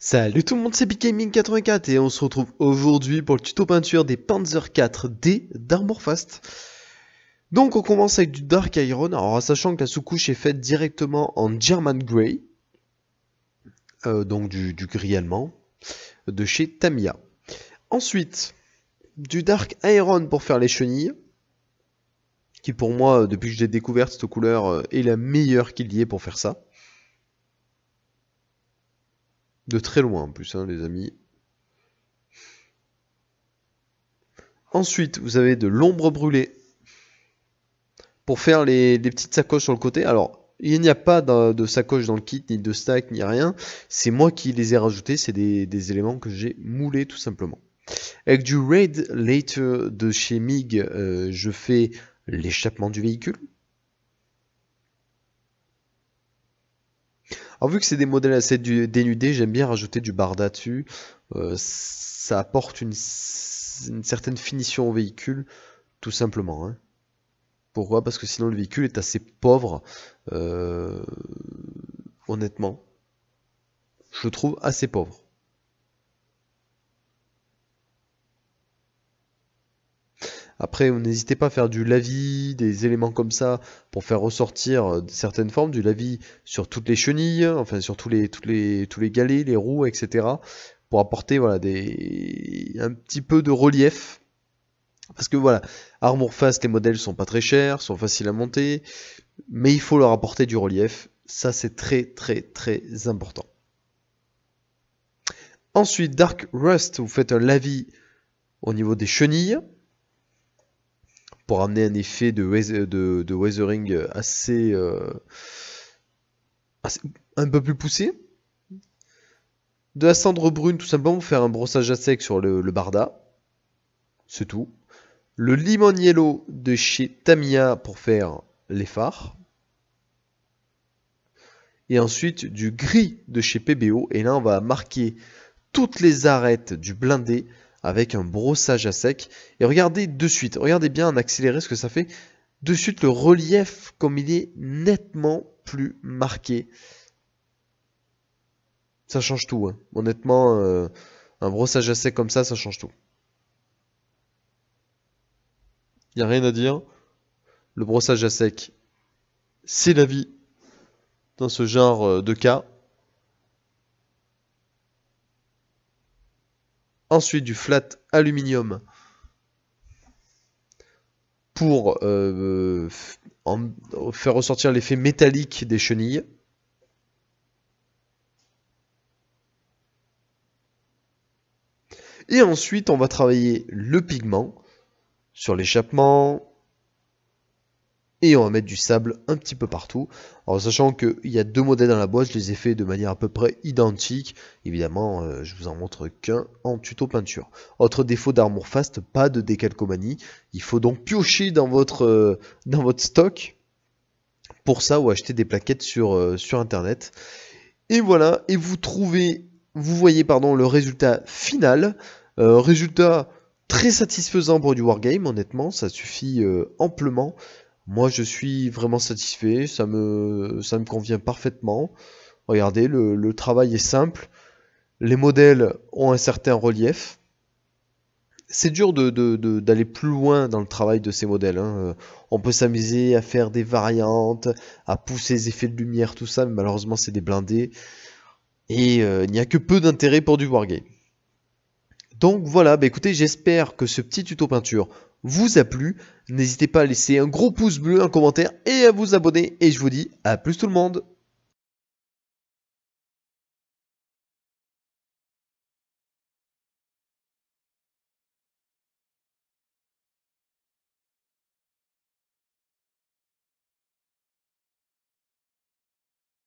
Salut tout le monde, c'est BigGaming84 et on se retrouve aujourd'hui pour le tuto peinture des Panzer 4D d'Armorfast. Donc on commence avec du Dark Iron, alors sachant que la sous-couche est faite directement en German Grey, euh, donc du, gris allemand, de chez Tamiya. Ensuite, du Dark Iron pour faire les chenilles, qui pour moi, depuis que j'ai découvert découverte, cette couleur euh, est la meilleure qu'il y ait pour faire ça. De très loin en plus, hein, les amis. Ensuite, vous avez de l'ombre brûlée pour faire les, petites sacoches sur le côté. Alors, il n'y a pas de, sacoche dans le kit, ni de stack, ni rien. C'est moi qui les ai rajoutés, c'est des, éléments que j'ai moulés tout simplement. Avec du Raid Later de chez MIG, euh, je fais l'échappement du véhicule. Alors vu que c'est des modèles assez dénudés, j'aime bien rajouter du barda dessus. Euh, ça apporte une, certaine finition au véhicule, tout simplement. Hein. Pourquoi Parce que sinon le véhicule est assez pauvre, euh, honnêtement. Je le trouve assez pauvre. Après, n'hésitez pas à faire du lavis, des éléments comme ça, pour faire ressortir euh, certaines formes, du lavis sur toutes les chenilles, enfin sur tous les, les, tous les galets, les roues, etc. Pour apporter voilà, des... un petit peu de relief. Parce que voilà, Armour Face, les modèles sont pas très chers, sont faciles à monter, mais il faut leur apporter du relief. Ça, c'est très très très important. Ensuite, Dark Rust, vous faites un lavis au niveau des chenilles pour amener un effet de, weathering euh, assez, un peu plus poussé. De la cendre brune tout simplement pour faire un brossage à sec sur le, le barda. C'est tout. Le limon yellow de chez Tamiya pour faire les phares. Et ensuite du gris de chez PBO. Et là on va marquer toutes les arêtes du blindé avec un brossage à sec. Et regardez de suite, regardez bien en accéléré ce que ça fait. De suite, le relief, comme il est nettement plus marqué. Ça change tout. Hein. Honnêtement, euh, un brossage à sec comme ça, ça change tout. Il n'y a rien à dire. Le brossage à sec, c'est la vie dans ce genre euh, de cas. ensuite du flat aluminium pour euh, faire ressortir l'effet métallique des chenilles. Et ensuite, on va travailler le pigment sur l'échappement, et on va mettre du sable un petit peu partout. Alors sachant qu'il y a deux modèles dans la boîte, je les ai fait de manière à peu près identique. Évidemment, je euh, je vous en montre qu'un en tuto peinture. Autre défaut d'Armour Fast, pas de décalcomanie. Il faut donc piocher dans votre, euh, dans votre stock pour ça ou acheter des plaquettes sur, euh, sur internet. Et voilà, et vous trouvez, vous voyez pardon, le résultat final. résultat très satisfaisant pour du wargame, honnêtement, ça suffit amplement. Moi, je suis vraiment satisfait, ça me, ça me convient parfaitement. Regardez, le, travail est simple, les modèles ont un certain relief. C'est dur d'aller plus loin dans le travail de ces modèles. Hein. Euh, on peut s'amuser à faire des variantes, à pousser les effets de lumière, tout ça, mais malheureusement, c'est des blindés. Et euh, il n'y a que peu d'intérêt pour du wargame. Donc voilà, bah, écoutez, j'espère que ce petit tuto peinture vous a plu. N'hésitez pas à laisser un gros pouce bleu, un commentaire et à vous abonner. Et je vous dis à plus tout le monde.